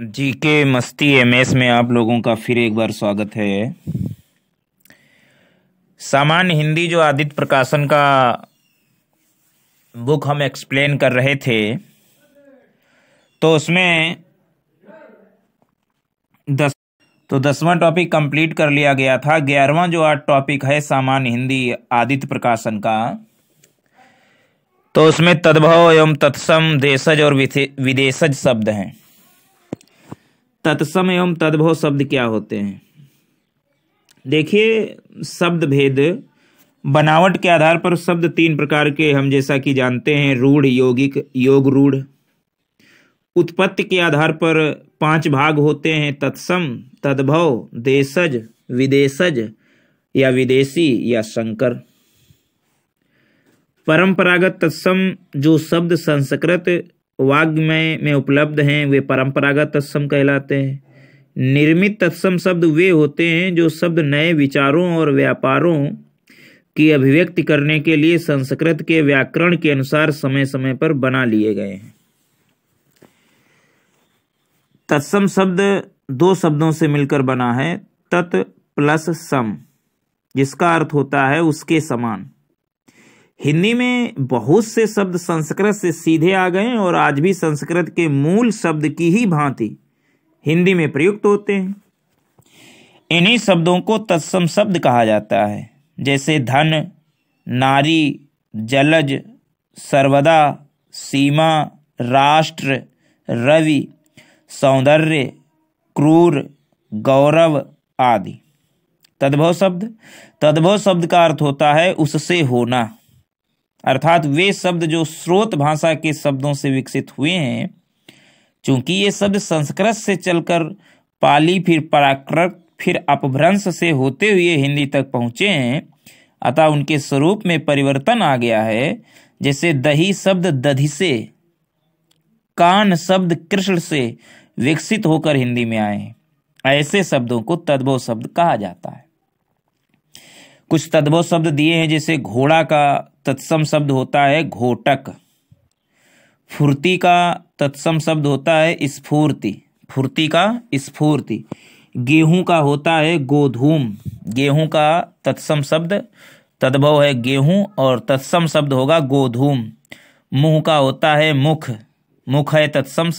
जी के मस्ती M S में आप लोगों का फिर एक बार स्वागत है सामान्य हिंदी जो आदित्य प्रकाशन का बुक हम एक्सप्लेन कर रहे थे तो उसमें दस तो दसवां टॉपिक कंप्लीट कर लिया गया था ग्यारहवां जो आज टॉपिक है सामान्य हिंदी आदित्य प्रकाशन का तो उसमें तद्भव एवं तत्सम देशज और विदेशज शब्द हैं तत्सम एवं तद्भव शब्द क्या होते हैं देखिए शब्द भेद बनावट के आधार पर शब्द तीन प्रकार के हम जैसा कि जानते हैं रूढ़ योगिक योग रूढ़ उत्पत्ति के आधार पर पांच भाग होते हैं तत्सम तद्भव देशज विदेशज या विदेशी या शंकर परंपरागत तत्सम जो शब्द संस्कृत वाग्मय में उपलब्ध हैं वे परंपरागत तत्सम कहलाते हैं निर्मित तत्सम शब्द वे होते हैं जो शब्द नए विचारों और व्यापारों की अभिव्यक्ति करने के लिए संस्कृत के व्याकरण के अनुसार समय समय पर बना लिए गए हैं तत्सम शब्द दो शब्दों से मिलकर बना है तत् प्लस सम जिसका अर्थ होता है उसके समान हिंदी में बहुत से शब्द संस्कृत से सीधे आ गए और आज भी संस्कृत के मूल शब्द की ही भांति हिंदी में प्रयुक्त होते हैं इन्हीं शब्दों को तत्सम शब्द कहा जाता है जैसे धन नारी जलज सर्वदा सीमा राष्ट्र रवि सौंदर्य क्रूर गौरव आदि तद्भव शब्द तद्भव शब्द का अर्थ होता है उससे होना अर्थात वे शब्द जो स्रोत भाषा के शब्दों से विकसित हुए हैं चूंकि ये शब्द संस्कृत से चलकर पाली फिर पराकृत फिर अपभ्रंश से होते हुए हिंदी तक पहुँचे हैं अतः उनके स्वरूप में परिवर्तन आ गया है जैसे दही शब्द दधि से कान शब्द कृष्ण से विकसित होकर हिंदी में आए ऐसे शब्दों को तद्भव शब्द कहा जाता है कुछ तद्भव शब्द दिए हैं जैसे घोड़ा का तत्सम शब्द होता है घोटक फुर्ती का तत्सम शब्द होता है स्फूर्ति फुर्ती का स्फूर्ति गेहूं का होता है गोधूम गेहूं का तत्सम शब्द तद्भव है गेहूं और तत्सम शब्द होगा गोधूम मुंह का होता है मुख मुख है तत्सम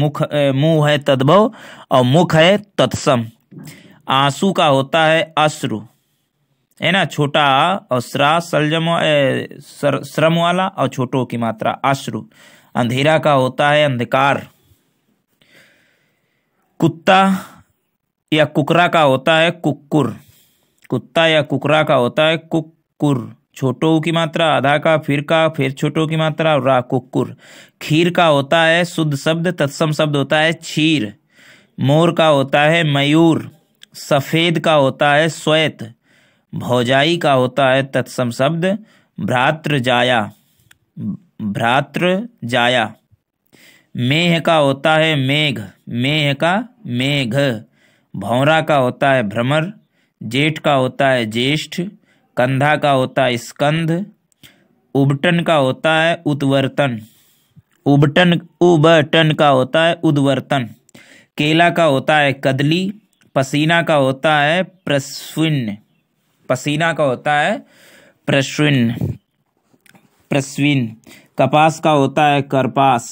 मुख मुंह है तद्भव और मुख है तत्सम आंसू का होता है अश्रु है ना छोटा श्रा सलजम श्रम वाला और छोटों की मात्रा अश्रु अंधेरा का होता है अंधकार कुत्ता या कुकरा का होता है कुक्कुर कुत्ता या कुकरा का होता है कुक्कुर छोटों की मात्रा आधा का फिर का फिर छोटों की मात्रा और रा कुकुर खीर का होता है शुद्ध शब्द तत्सम शब्द होता है क्षीर मोर का होता है मयूर सफ़ेद का होता है श्वेत भौजाई का होता है तत्सम शब्द भ्रात्र जाया भ्रात्र जाया मेह का होता है मेघ मेह का मेघ भौरा का होता है भ्रमर जेठ का होता है ज्येष्ठ कंधा का होता है स्कंध उबटन का होता है उत्वर्तन उबटन उबटन का होता है उद्वर्तन केला का होता है कदली पसीना का होता है प्रस्विन्न पसीना का होता है प्रश्विन प्रश्विन कपास का होता है करपास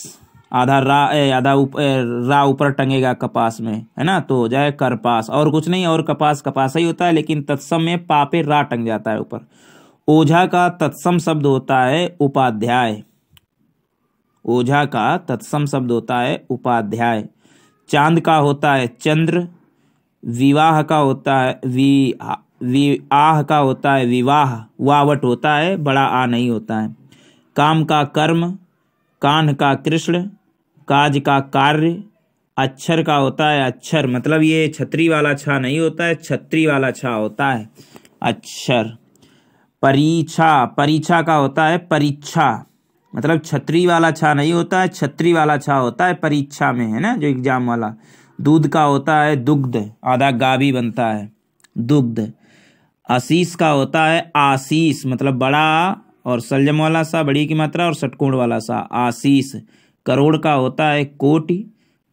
आधा रा आधा उप, रा ऊपर टंगेगा कपास में है ना तो हो जाए करपास और कुछ नहीं और कपास कपास ही होता है लेकिन तत्सम में पापे रा टंग जाता है ऊपर ओझा का तत्सम शब्द होता है उपाध्याय ओझा का तत्सम शब्द होता है उपाध्याय चांद का होता है चंद्र विवाह का होता है वि आह का होता है विवाह वावट होता है बड़ा आ नहीं होता है काम का कर्म कान का कृष्ण काज का कार्य अक्षर का होता है अक्षर मतलब ये छत्री वाला छा नहीं होता है छत्री वाला छा होता है अक्षर परीक्षा परीक्षा का होता है परीक्षा मतलब छतरी वाला छा नहीं होता है छतरी वाला छा होता है परीक्षा में है ना जो एग्जाम वाला दूध का होता है दुग्ध आधा गाभी बनता है दुग्ध आशीष का होता है आशीष मतलब बड़ा और सलजम वाला सा बड़ी की मात्रा और षटकोण वाला सा आशीष करोड़ का होता है कोटि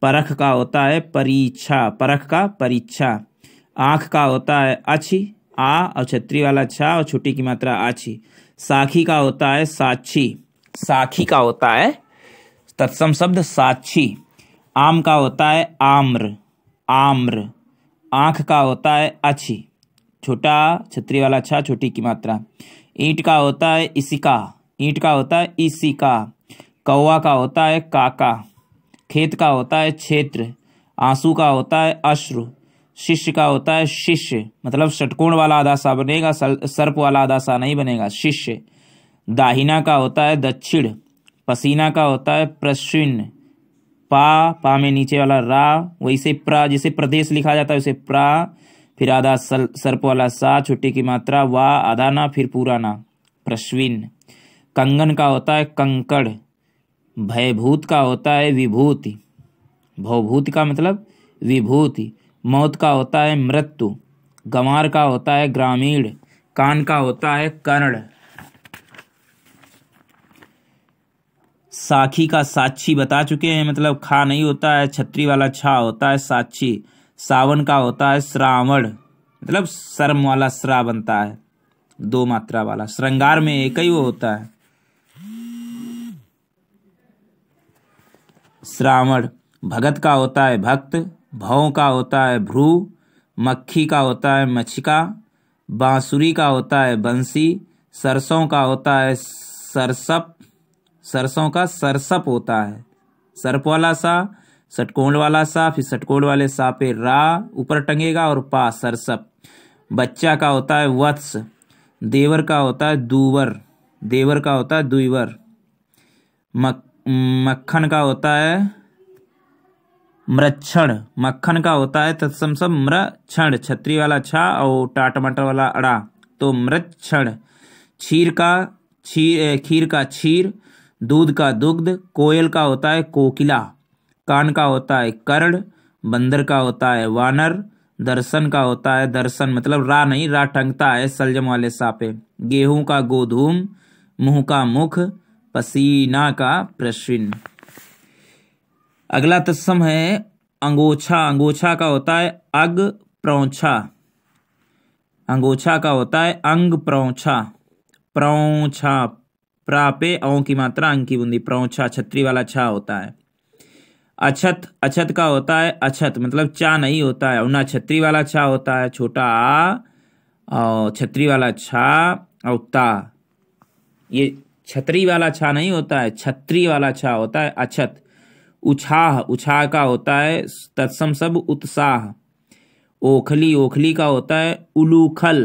परख का होता है परीक्षा परख का परीक्षा आँख का होता है अच्छी आ और छत्री वाला छा और छुट्टी की मात्रा आछी साखी का होता है साक्षी साखी का होता है तत्सम शब्द साक्षी आम का होता है आम्र आम्र आँख का होता है अच्छी छोटा छतरी वाला छा छोटी की मात्रा ईंट का होता है इसी का ईंट का होता है इसी का कौवा का होता है काका खेत का होता है क्षेत्र आंसू का होता है अश्रु शिष्य का होता है शिष्य मतलब षटकोण वाला आदाशा बनेगा सर्प वाला आदाशा नहीं बनेगा शिष्य दाहिना का होता है दक्षिण पसीना का होता है प्रश्न पा पा में नीचे वाला रा वैसे प्रा जिसे प्रदेश लिखा जाता है उसे प्रा फिर आधा सर्प वाला सा छुट्टी की मात्रा वा आधा ना फिर पूरा ना प्रश्विन कंगन का होता है कंकड़ भयभूत का होता है विभूति भवभूत का मतलब विभूति मौत का होता है मृत्यु गंवार का होता है ग्रामीण कान का होता है कर्ण साखी का साक्षी बता चुके हैं मतलब खा नहीं होता है छत्री वाला छा होता है साक्षी सावन का होता है श्रावण मतलब शर्म वाला श्रा बनता है दो मात्रा वाला श्रृंगार में एक ही वो होता है श्रावण भगत का होता है भक्त भव का होता है भ्रू मक्खी का होता है मछिका बांसुरी का होता है बंसी सरसों का होता है सरसप सरसों का सरसप होता है सर्प वाला सा सटकोण वाला सा फिर सटकोण वाले सा पे रा ऊपर टंगेगा और पा सरसप बच्चा का होता है वत्स देवर का होता है दूवर देवर का होता है दुईवर मक मक्खन का होता है मृक्षण मक्खन का होता है तत्सम सब मृक्षण छतरी वाला छा और टा टमाटर वाला अड़ा तो मृक्षण छीर का छीर खीर का छीर दूध का दुग्ध कोयल का होता है कोकिला कान का होता है कर्ण बंदर का होता है वानर दर्शन का होता है दर्शन मतलब रा नहीं रा टंगता है सलजम वाले सापे गेहूं का गोधूम मुंह का मुख पसीना का प्रश्न अगला तत्सम है अंगोछा अंगोछा का होता है अग प्रौछा अंगोछा का होता है अंग प्रौछा प्रौछा प्रापे औ की मात्रा अंग की बूंदी प्रौछा छत्री वाला छा होता है अछत अछत का होता है अछत मतलब चा नहीं होता है उन्ना छत्री वाला छा होता है छोटा आ और छत्री वाला छा और ता ये छतरी वाला छा नहीं होता है छत्री वाला छा होता है अछत उछाह उछाह का होता है तत्सम सब उत्साह ओखली ओखली का होता है उलूखल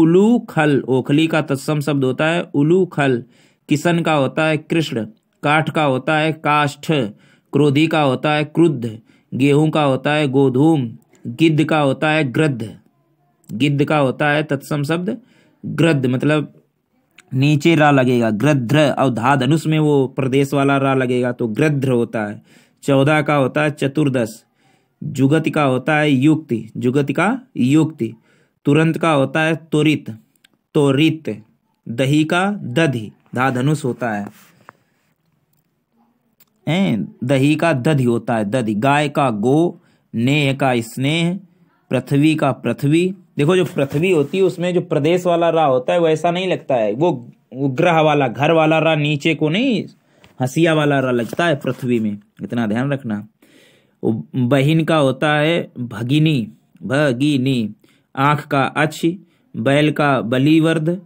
उलूखल ओखली का तत्सम शब्द होता है उलूखल किशन का होता है कृष्ण काठ का होता है काष्ठ क्रोधी का होता है क्रुद्ध गेहूं का होता है गोधूम गिद्ध का होता है ग्रद्ध गिद्ध का होता है तत्सम शब्द ग्रद्ध मतलब नीचे रा लगेगा ग्रद्र और धाधनुष धनुष में वो प्रदेश वाला रा लगेगा तो ग्रध्र होता है चौदह का होता है चतुर्दश जुगत का होता है युक्ति जुगत का युक्ति तुरंत का होता है त्वरित त्वरित दही का दधि धाधनुष होता है हैं दही का दधि होता है दधि गाय का गो नेह का स्नेह पृथ्वी का पृथ्वी देखो जो पृथ्वी होती है उसमें जो प्रदेश वाला रा होता है वो ऐसा नहीं लगता है वो ग्रह वाला घर वाला रा नीचे को नहीं हसिया वाला रा लगता है पृथ्वी में इतना ध्यान रखना बहिन का होता है भगिनी भगिनी आँख का अच्छ बैल का बलिवर्ध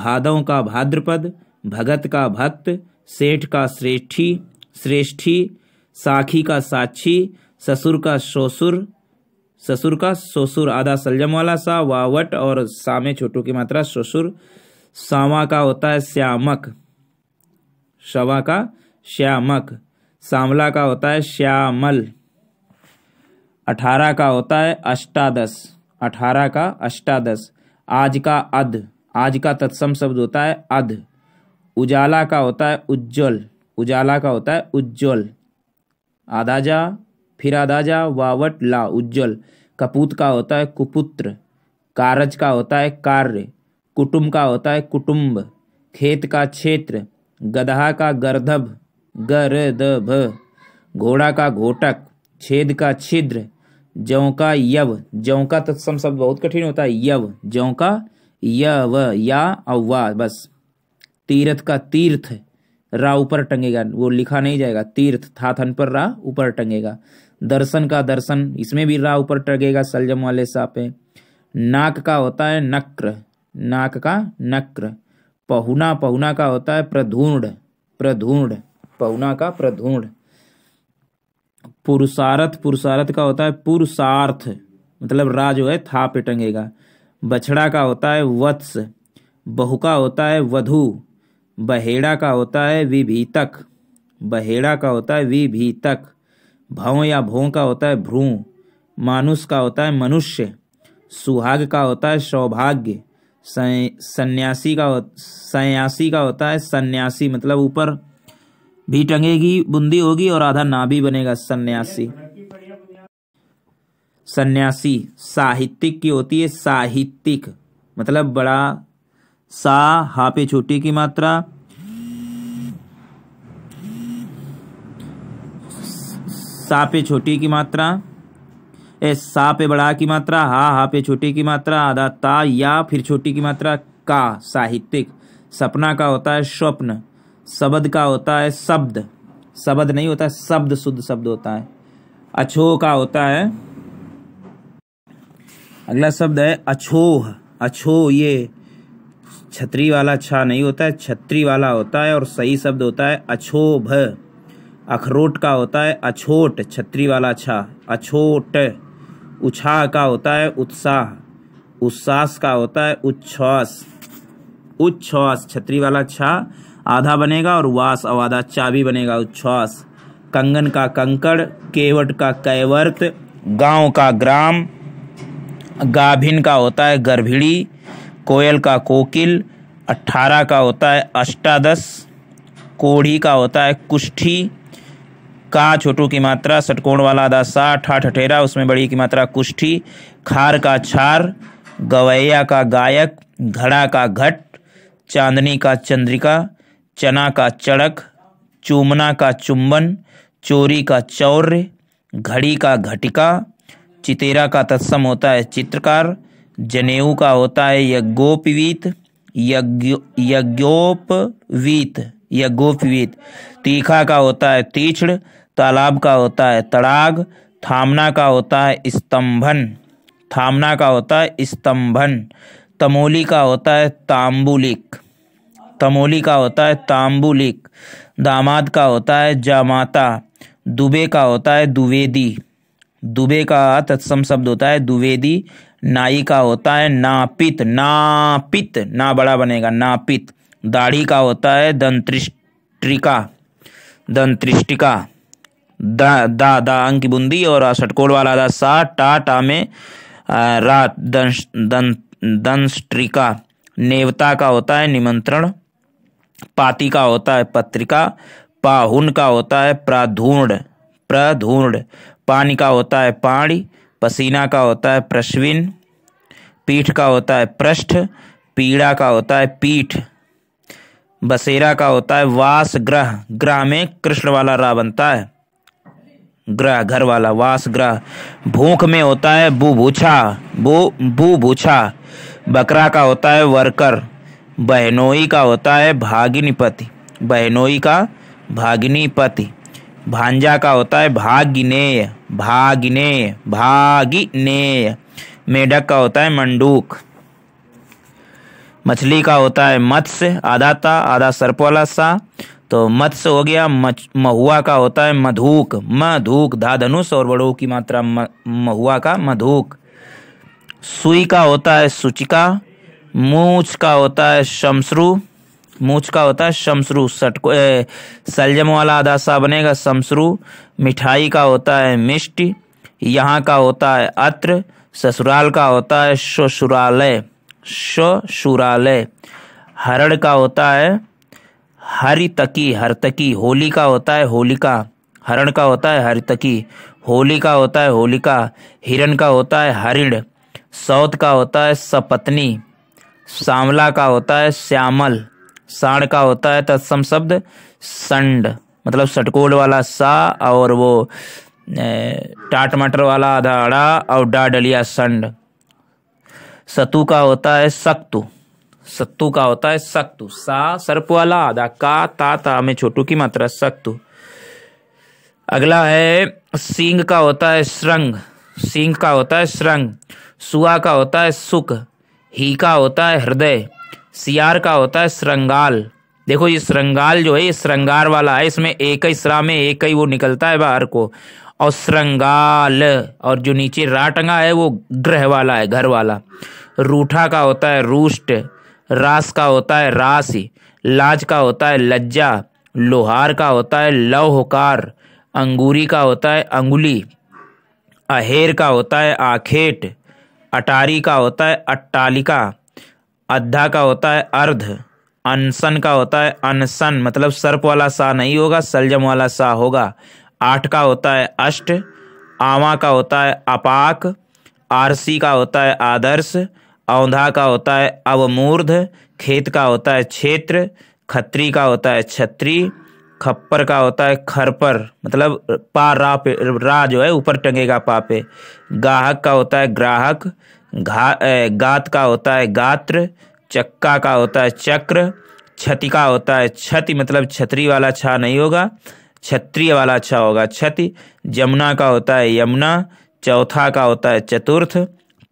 भादों का भाद्रपद भगत का भक्त सेठ का श्रेष्ठी श्रेष्ठी साखी का साक्षी ससुर का शोसुर ससुर का ससुर आधा सलजम वाला सा वावट और सामे छोटू की मात्रा ससुर सामा का होता है श्यामक शवा का श्यामक सांवला का होता है श्यामल अठारह का होता है अष्टादश अठारह का अष्टादश आज का अध आज का तत्सम शब्द होता है अध उजाला का होता है उज्जवल उजाला का होता है उज्ज्वल आदाजा फिर आदाजा वावट ला उज्जवल कपूत का होता है कुपुत्र कारज का होता है कार्य कुटुम्ब का होता है कुटुम्ब खेत का क्षेत्र गदहा का गर्दभ गरदभ घोड़ा का घोटक छेद का छिद्र जौ का यव जौ का तत्सम तो शब्द बहुत कठिन होता है यव जौ का यव या अव्वा बस तीरथ का तीर्थ रा ऊपर टंगेगा वो लिखा नहीं जाएगा तीर्थ थाथन पर रा ऊपर टंगेगा दर्शन का दर्शन इसमें भी रा ऊपर टंगेगा सलजम वाले सा पे नाक का होता है नक्र नाक का नक्र पहुना पहुना का होता है प्रधूर्ण प्रधूर्ण पहुना का प्रधूर्ण पुरुषार्थ पुरुषार्थ का होता है पुरुषार्थ मतलब रा जो है था पे टंगेगा बछड़ा का होता है वत्स बहु का होता है वधु बहेड़ा का होता है विभीतक बहेड़ा का होता है विभीतक भव या भों का होता है भ्रू मानुष का होता है मनुष्य सुहाग का होता है सौभाग्य सन्यासी का सन्यासी का होता है सन्यासी मतलब ऊपर भी टंगेगी बुंदी होगी और आधा ना भी बनेगा सन्यासी सन्यासी साहित्यिक की होती है साहित्यिक मतलब बड़ा सा हा पे छोटी की मात्रा सा पे छोटी की मात्रा ए सा पे बड़ा की मात्रा हा हा पे छोटी की मात्रा आधा ता या फिर छोटी की मात्रा का साहित्यिक सपना का होता है स्वप्न शब्द का होता है शब्द शब्द नहीं होता है शब्द शुद्ध शब्द होता है अछोह का होता है अगला शब्द है अछोह अछो ये छतरी वाला छा नहीं होता है छतरी वाला होता है और सही शब्द होता है अछोभ अखरोट का होता है अछोट छतरी वाला छा अछोट उछा का होता है उत्साह उत्साह का होता है उच्छ्वास उच्छ्वास छतरी वाला छा आधा बनेगा और वास अवाधा चा भी बनेगा उच्छ्वास कंगन का कंकड़ केवट का कैवर्त गांव का ग्राम गाभिन का होता है गर्भिड़ी कोयल का कोकिल अट्ठारह का होता है अष्टादश कोढ़ी का होता है कुष्ठी का छोटू की मात्रा षटकोण वाला आधा साठ आठ अठेरा उसमें बड़ी की मात्रा कुष्ठी खार का छार गवैया का गायक घड़ा का घट चांदनी का चंद्रिका चना का चड़क चूमना का चुंबन चोरी का चौर्य घड़ी का घटिका चितेरा का तत्सम होता है चित्रकार जनेऊ का होता है यज्ञोपवीत यज्ञोपवीत यज्ञोपवीत तीखा का होता है तीक्ष्ण तालाब का होता है तड़ाग थामना का होता है स्तंभन थामना का होता है स्तंभन तमोली का होता है ताम्बुलिक तमोली का होता है ताम्बुलिक दामाद का होता है जामाता दुबे का होता है दुवेदी दुबे का तत्सम शब्द होता है दुवेदी नाई का होता है नापित नापित ना बड़ा बनेगा नापित दाढ़ी का होता है दंत्रिष्टिका दंत्रिष्टिका दा दा दा अंक की बूंदी और षटकोण वाला दा सा टा टा में रात दंश दंस्ट्रिका नेवता का होता है निमंत्रण पाती का होता है पत्रिका पाहुन का होता है प्राधूर्ण प्रधूर्ण पानी का होता है पाणी पसीना का होता है प्रश्विन पीठ का होता है पृष्ठ पीड़ा का होता है पीठ बसेरा का होता है वास ग्रह ग्रह में कृष्ण वाला रा बनता है ग्रह घर वाला वास ग्रह भूख में होता है बू बू भूछा बकरा का होता है वर्कर बहनोई का होता है भागिनीपति बहनोई का भागिनीपति भांजा का होता है भागिनेय भागिनेय भागिनेय मेढक का होता है मंडूक मछली का होता है मत्स्य आधा ता आधा सर्प वाला सा तो मत्स्य हो गया महुआ का होता है मधुक मधुक धाधनुष और बड़ों की मात्रा महुआ का मधुक सुई का होता है सुचिका मूछ का होता है शमश्रु मूछ का होता है शमसरु सट सलजम वाला आधा सा बनेगा शमसरू मिठाई का होता है मिष्ट यहाँ का होता है अत्र ससुराल का होता है शुरालय शुरालय हरण का होता है हरितकी हरतकी होली का होता है होलिका हरण का होता है हरितकी होली का होता है होलिका हिरण का होता है हरिण सौत का होता है सपत्नी सांवला का होता है श्यामल साण का होता है तत्सम शब्द संड मतलब सटकोल वाला सा और वो टाट मटर वाला आधा अड़ा और डा डलिया संड सतु का होता है सक्तु सत्तू का होता है सक्तु सा सर्प वाला आधा का ता ता में छोटू की मात्रा सक्तु अगला है सींग का होता है श्रंग सिंग का होता है श्रंग सुआ का होता है सुख ही का होता है हृदय सियार का होता है श्रृंगाल देखो ये श्रृंगाल जो है ये श्रृंगार वाला है इसमें एक ही श्रा में एक ही वो निकलता है बाहर को और श्रृंगाल और जो नीचे राटंगा है वो ग्रह वाला है घर वाला रूठा का होता है रूष्ट रास का होता है राशि लाज का होता है लज्जा लोहार का होता है लौहकार अंगूरी का होता है अंगुली अहेर का होता है आखेट अटारी का होता है अट्टालिका अद्धा का होता है अर्ध अनसन का होता है अनसन मतलब सर्प वाला सा नहीं होगा सलजम वाला सा होगा आठ का होता है अष्ट आवा का होता है अपाक आरसी का होता है आदर्श औंधा का होता है अवमूर्ध खेत का होता है क्षेत्र खत्री का होता है छत्री खप्पर का होता है खरपर मतलब पा रा पे रा जो है ऊपर टंगेगा पा पे गाहक का होता है ग्राहक घा गात का होता है गात्र चक्का का होता है चक्र क्षति का होता है क्षति मतलब छतरी वाला छा नहीं होगा क्षत्रिय वाला छा होगा क्षति जमुना का होता है यमुना चौथा का होता है चतुर्थ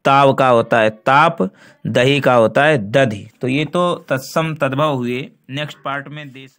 ताव का होता है ताप दही का होता है दधि तो ये तो तत्सम तद्भव हुए नेक्स्ट पार्ट में देश